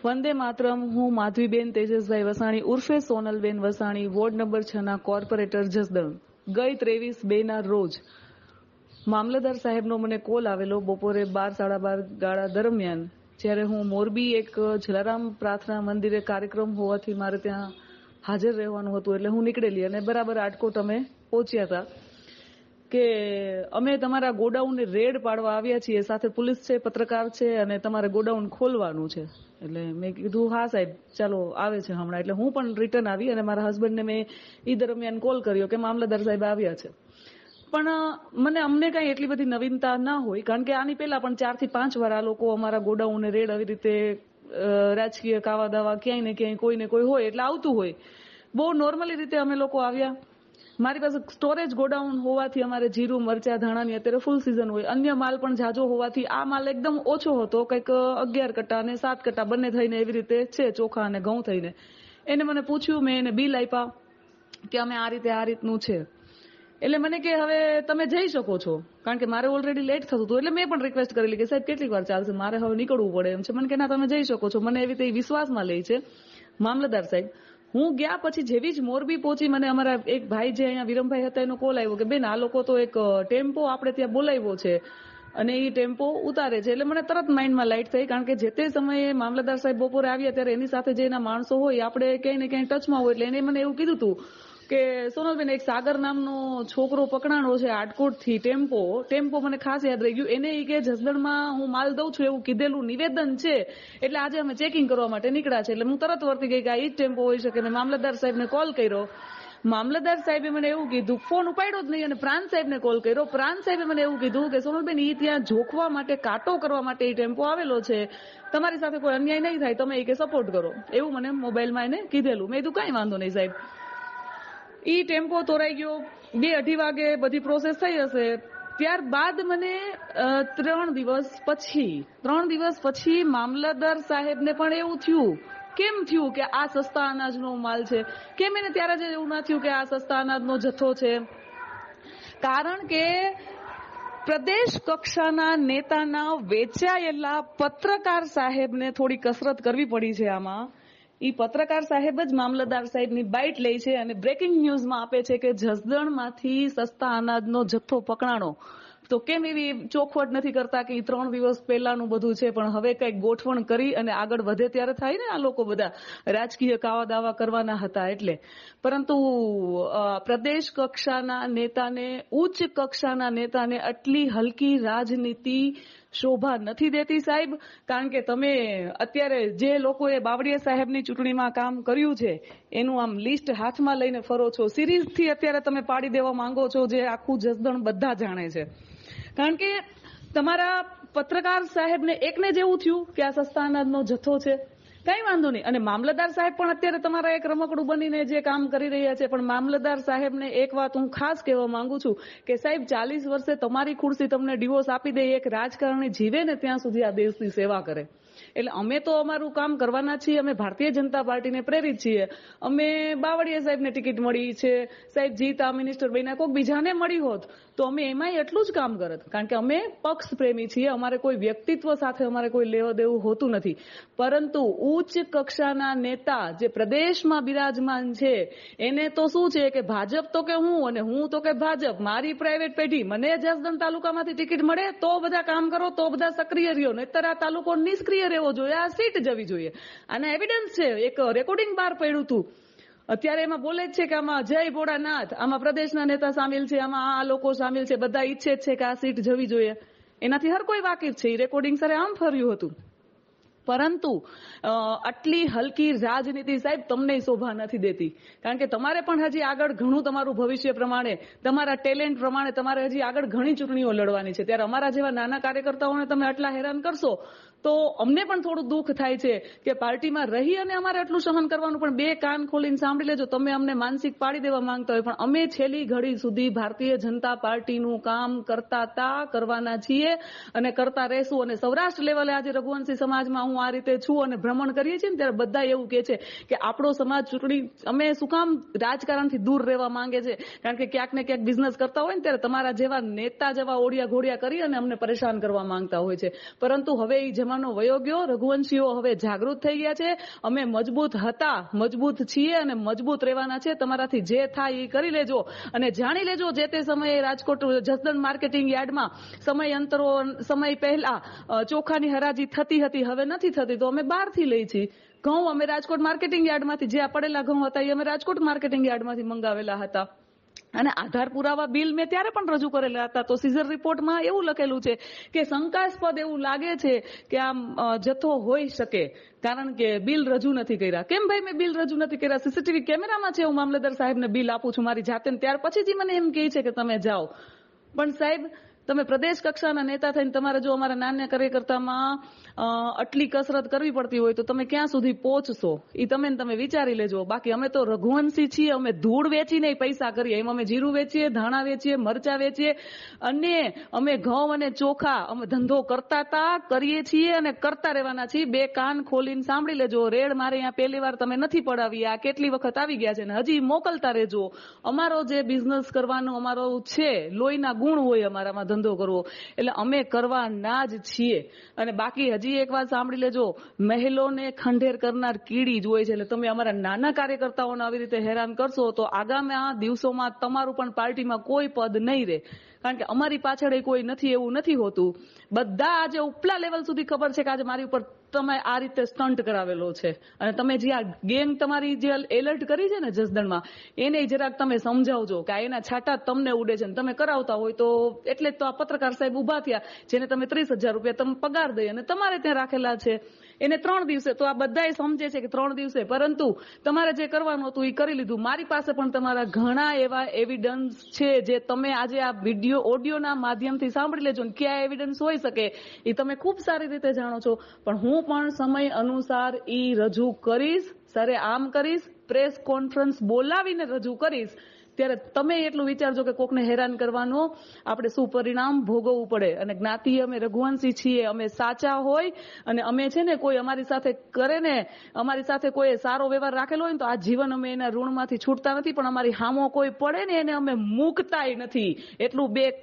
વંદે માત્રમ હું માધવીબેન તેજસભાઈ વસાણી ઉર્ફે સોનલબેન Vasani ward number છ ના કોર્પોરેટર જસદણ ગઈ ત્રેવીસ બે ના રોજ મામલતદાર સાહેબનો મને કોલ આવેલો બપોરે બાર સાડા બાર ગાળા દરમિયાન જ્યારે હું મોરબી એક જલારામ પ્રાર્થના મંદિરે કાર્યક્રમ હોવાથી મારે ત્યાં હાજર રહેવાનું હતું એટલે હું નીકળેલી અને બરાબર આટકો તમે પહોંચ્યા હતા કે અમે તમારા ગોડાઉનને રેડ પાડવા આવ્યા છીએ સાથે પોલીસ છે પત્રકાર છે અને તમારે ગોડાઉન ખોલવાનું છે એટલે મેં કીધું હા સાહેબ ચાલો આવે છે હમણાં એટલે હું પણ રિટર્ન આવી અને મારા હસબન્ડને મેં એ દરમિયાન કોલ કર્યો કે મામલતદાર સાહેબ આવ્યા છે પણ મને અમને કાંઈ એટલી બધી નવીનતા ના હોય કારણ કે આની પહેલા પણ ચારથી પાંચ વાર આ લોકો અમારા ગોડાઉનને રેડ આવી રીતે રાજકીય કાવા દાવા ક્યાંય ને ક્યાંય કોઈ ને કોઈ હોય એટલે આવતું હોય બહુ નોર્મલી રીતે અમે લોકો આવ્યા મારી પાસે સ્ટોરેજ ગોડાઉન હોવાથી અમારે જીરું મરચા ધાણાની અત્યારે ફૂલ સિઝન હોય અન્ય માલ પણ જાજો હોવાથી આ માલ એકદમ ઓછો હતો કંઈક અગિયાર કટ્ટા અને સાત કટ્ટા બંને થઈને એવી રીતે છે ચોખા અને ઘઉં થઈને એને મને પૂછ્યું મેં એને બિલ આપ્યા કે અમે આ રીતે આ રીતનું છે એટલે મને કે હવે તમે જઈ શકો છો કારણ કે મારે ઓલરેડી લેટ થતું હતું એટલે મેં પણ રિક્વેસ્ટ કરેલી કે સાહેબ કેટલીક વાર ચાલશે મારે હવે નીકળવું પડે એમ છે મને કે ના તમે જઈ શકો છો મને એવી રીતે વિશ્વાસમાં લે છે મામલતદાર સાહેબ હું ગયા પછી જેવી જ મોરબી પહોંચી મને અમારા એક ભાઈ જે અહીંયા વિરમભાઈ હતા એનો કોલ આવ્યો કે બેન આ લોકો તો એક ટેમ્પો આપણે ત્યાં બોલાવ્યો છે અને એ ટેમ્પો ઉતારે છે એટલે મને તરત માઇન્ડમાં લાઇટ થઈ કારણ કે જે તે સમયે મામલતદાર સાહેબ બપોરે આવ્યા ત્યારે એની સાથે જે એના માણસો હોય આપણે ક્યાંય ને ક્યાંય ટચમાં હોય એટલે એને મને એવું કીધું હતું કે સોનલબેન એક સાગર નામનો છોકરો પકડાણો છે આટકોટથી ટેમ્પો ટેમ્પો મને ખાસ યાદ રહી ગયું એને એ કે જસદણમાં હું માલ દઉં છું એવું કીધેલું નિવેદન છે એટલે આજે અમે ચેકિંગ કરવા માટે નીકળ્યા છે એટલે હું તરત વર્તી ગઈ કે આ જ ટેમ્પો હોય શકે ને મામલતદાર સાહેબને કોલ કર્યો મામલતદાર સાહેબે મને એવું કીધું ફોન ઉપાડ્યો જ નહીં અને પ્રાંત સાહેબને કોલ કર્યો પ્રાંત સાહેબે મને એવું કીધું કે સોનલબેન એ ત્યાં જોખવા માટે કાંટો કરવા માટે એ ટેમ્પો આવેલો છે તમારી સાથે કોઈ અન્યાય નહીં થાય તમે એ કે સપોર્ટ કરો એવું મને મોબાઈલમાં એને કીધેલું મેં કીધું કાંઈ વાંધો નહીં સાહેબ એ ટેમ્પો તોરાઈ ગયો બે અઢી વાગે બધી પ્રોસેસ થઈ હશે ત્યારબાદ મને ત્રણ દિવસ પછી ત્રણ દિવસ પછી મામલતદાર સાહેબને પણ એવું થયું કેમ થયું કે આ સસ્તા અનાજનો માલ છે કેમ એને ત્યારે જ એવું ના થયું કે આ સસ્તા અનાજનો જથ્થો છે કારણ કે પ્રદેશ કક્ષાના નેતાના વેચાયેલા પત્રકાર સાહેબને થોડી કસરત કરવી પડી છે આમાં એ પત્રકાર સાહેબ જ મામલતદાર સાહેબની બાઇટ લે છે અને બ્રેકિંગ ન્યૂઝમાં આપે છે કે જસદણમાંથી સસ્તા અનાજનો જથ્થો પકડાણો તો કેમ એવી ચોખવટ નથી કરતા કે ત્રણ દિવસ પહેલાનું બધું છે પણ હવે કંઈક ગોઠવણ કરી અને આગળ વધે ત્યારે થાય ને આ લોકો બધા રાજકીય કાવા દાવા કરવાના હતા એટલે પરંતુ પ્રદેશ કક્ષાના નેતાને ઉચ્ચ કક્ષાના નેતાને આટલી હલકી રાજનીતિ શોભા નથી દેતી સાહેબ કારણ કે તમે અત્યારે જે લોકોએ બાવળીયા સાહેબની ચૂંટણીમાં કામ કર્યું છે એનું આમ લિસ્ટ હાથમાં લઈને ફરો છો સિરીઝથી અત્યારે તમે પાડી દેવા માંગો છો જે આખું જસદણ બધા જાણે છે કારણ કે તમારા પત્રકાર સાહેબને એકને જ એવું થયું કે આ સસ્તા અનાજનો જથ્થો છે કઈ વાંધો નહીં અને મામલતદાર સાહેબ પણ અત્યારે તમારા એક રમકડું બનીને જે કામ કરી રહ્યા છે પણ મામલતદાર સાહેબને એક વાત હું ખાસ કહેવા માંગુ છું કે સાહેબ ચાલીસ વર્ષે તમારી ખુરશી તમને ડિવોર્સ આપી દે એક રાજકારણી જીવે ને ત્યાં સુધી આ દેશની સેવા કરે એટલે અમે તો અમારું કામ કરવાના છીએ અમે ભારતીય જનતા પાર્ટીને પ્રેરિત છીએ અમે બાવળીયા સાહેબને ટિકિટ મળી છે સાહેબ જીતા મિનિસ્ટર બન્યા કોઈક બીજાને મળી હોત તો અમે એમાંય એટલું જ કામ કરત કારણ કે અમે પક્ષ પ્રેમી છીએ અમારે કોઈ વ્યક્તિત્વ સાથે અમારે કોઈ લેવા દેવું હોતું નથી પરંતુ ઉચ્ચ કક્ષાના નેતા જે પ્રદેશમાં બિરાજમાન છે એને તો શું છે કે ભાજપ તો કે હું અને હું તો કે ભાજપ મારી પ્રાઇવેટ પેઢી મને જસદણ તાલુકામાંથી ટિકિટ મળે તો બધા કામ કરો તો બધા સક્રિય રહ્યો નહીતર આ તાલુકો નિષ્ક્રિય રહેવો જોઈએ આ સીટ જવી જોઈએ આના એવિડન્સ છે એક રેકોર્ડિંગ બહાર પડ્યું હતું અત્યારે એમાં બોલે જ છે કે આમાં જય ભોળાનાથ આમાં પ્રદેશના નેતા સામેલ છે આમાં આ લોકો સામેલ છે બધા ઈચ્છે છે કે આ સીટ જવી જોઈએ એનાથી હર કોઈ વાકેફ છે એ રેકોર્ડિંગ સરે આમ ફર્યું હતું પરંતુ આટલી હલકી રાજનીતિ સાહેબ તમને શોભા નથી દેતી કારણ કે તમારે પણ હજી આગળ ઘણું તમારું ભવિષ્ય પ્રમાણે તમારા ટેલેન્ટ પ્રમાણે તમારે હજી આગળ ઘણી ચૂંટણીઓ લડવાની છે ત્યારે અમારા જેવા નાના કાર્યકર્તાઓને તમે આટલા હેરાન કરશો તો અમને પણ થોડું દુઃખ થાય છે કે પાર્ટીમાં રહી અને અમારે એટલું સહન કરવાનું પણ બે કાન ખોલીને સાંભળી લેજો તમે અમને માનસિક પાડી દેવા માંગતા હોય પણ અમે છેલ્લી ઘડી સુધી ભારતીય જનતા પાર્ટીનું કામ કરતા તા કરવાના છીએ અને કરતા રહેશું અને સૌરાષ્ટ્ર લેવલે આજે રઘુવંશી સમાજમાં હું હું આ રીતે છું અને ભ્રમણ કરીએ છીએ ને ત્યારે બધા એવું કહે છે કે આપણો સમાજ ચૂંટણી અમે શું કામ રાજકારણથી દૂર રહેવા માંગે છે કારણ કે ક્યાંક ને ક્યાંક બિઝનેસ કરતા હોય ને ત્યારે તમારા જેવા નેતા જેવા ઓડિયા ઘોડિયા કરી અને અમને પરેશાન કરવા માંગતા હોય છે પરંતુ હવે એ જમાનો વયો ગયો રઘુવંશીઓ હવે જાગૃત થઈ ગયા છે અમે મજબૂત હતા મજબૂત છીએ અને મજબૂત રહેવાના છે તમારાથી જે થાય એ કરી લેજો અને જાણી લેજો જે તે સમયે રાજકોટ જસદણ માર્કેટિંગ યાર્ડમાં સમય અંતરો સમય પહેલા ચોખાની હરાજી થતી હતી હવે નથી નથી થતી તો અમે બહારથી લઈ છીએ ઘઉં અમે રાજકોટ માર્કેટિંગ યાર્ડમાંથી જે પડેલા ઘઉં હતા એ અમે રાજકોટ માર્કેટિંગ યાર્ડમાંથી મંગાવેલા હતા અને આધાર પુરાવા બિલ મેં ત્યારે પણ રજૂ કરેલા હતા તો સીઝર રિપોર્ટમાં એવું લખેલું છે કે શંકાસ્પદ એવું લાગે છે કે આમ જથ્થો હોઈ શકે કારણ કે બિલ રજૂ નથી કર્યા કેમ ભાઈ મેં બિલ રજૂ નથી કર્યા સીસીટીવી કેમેરામાં છે હું મામલતદાર સાહેબને બિલ આપું છું મારી જાતે ત્યાર પછી જ મને એમ કહે છે કે તમે જાઓ પણ સાહેબ તમે પ્રદેશ કક્ષાના નેતા થઈને તમારે જો અમારા નાન્ય કાર્યકર્તામાં આટલી કસરત કરવી પડતી હોય તો તમે ક્યાં સુધી પહોંચશો એ તમે તમે વિચારી લેજો બાકી અમે તો રઘુવંશી છીએ અમે ધૂળ વેચીને પૈસા કરીએ એમાં અમે જીરું વેચીએ ધાણા વેચીએ મરચા વેચીએ અને અમે ઘઉં અને ચોખા અમે ધંધો કરતા હતા કરીએ છીએ અને કરતા રહેવાના છીએ બે કાન ખોલીને સાંભળી લેજો રેડ મારે અહીંયા પહેલી વાર તમે નથી પડાવી આ કેટલી વખત આવી ગયા છે ને હજી મોકલતા રહેજો અમારો જે બિઝનેસ કરવાનો અમારો છે લોહીના ગુણ હોય અમારામાં ધંધો કરવો એટલે અમે કરવાના જ છીએ અને બાકી હજી એક વાત સાંભળી લેજો મહેલોને ખંડેર કરનાર કીડી જ હોય છે એટલે તમે અમારા નાના કાર્યકર્તાઓને આવી રીતે હેરાન કરશો તો આગામી દિવસોમાં તમારું પણ પાર્ટીમાં કોઈ પદ નહીં રહે કારણ કે અમારી પાછળ એ કોઈ નથી એવું નથી હોતું બધા આજે ઉપલા લેવલ સુધી ખબર છે કે આજે મારી ઉપર તમે આ રીતે સ્ટન્ટ કરાવેલો છે અને તમે જે આ ગેંગ તમારી જે એલર્ટ કરી છે ને જસદણમાં એને જરાક તમે સમજાવજો કે આ એના છાટા તમને ઉડે છે તમે કરાવતા હોય તો એટલે તો આ પત્રકાર સાહેબ ઉભા થયા જેને તમે ત્રીસ હજાર રૂપિયા તમે પગાર દઈ અને તમારે ત્યાં રાખેલા છે એને ત્રણ દિવસે તો આ બધા સમજે છે કે ત્રણ દિવસે પરંતુ તમારે જે કરવાનું હતું એ કરી લીધું મારી પાસે પણ તમારા ઘણા એવા એવિડન્સ છે જે તમે આજે આ વિડીયો જો ઓડિયોના માધ્યમથી સાંભળી લેજો ને ક્યાં એવિડન્સ હોઈ શકે એ તમે ખૂબ સારી રીતે જાણો છો પણ હું પણ સમય અનુસાર એ રજૂ કરીશ સરે આમ કરીશ પ્રેસ કોન્ફરન્સ બોલાવીને રજૂ કરીશ ત્યારે તમે એટલું વિચારજો કે કોકને હેરાન કરવાનો આપણે શું પરિણામ ભોગવવું પડે અને જ્ઞાતિ અમે રઘુવંશી છીએ અમે સાચા હોય અને અમે છે ને કોઈ અમારી સાથે કરે ને અમારી સાથે કોઈ સારો વ્યવહાર રાખેલો હોય ને તો આ જીવન અમે એના ઋણમાંથી છૂટતા નથી પણ અમારી હામો કોઈ પડે ને એને અમે મૂકતાય નથી એટલું બે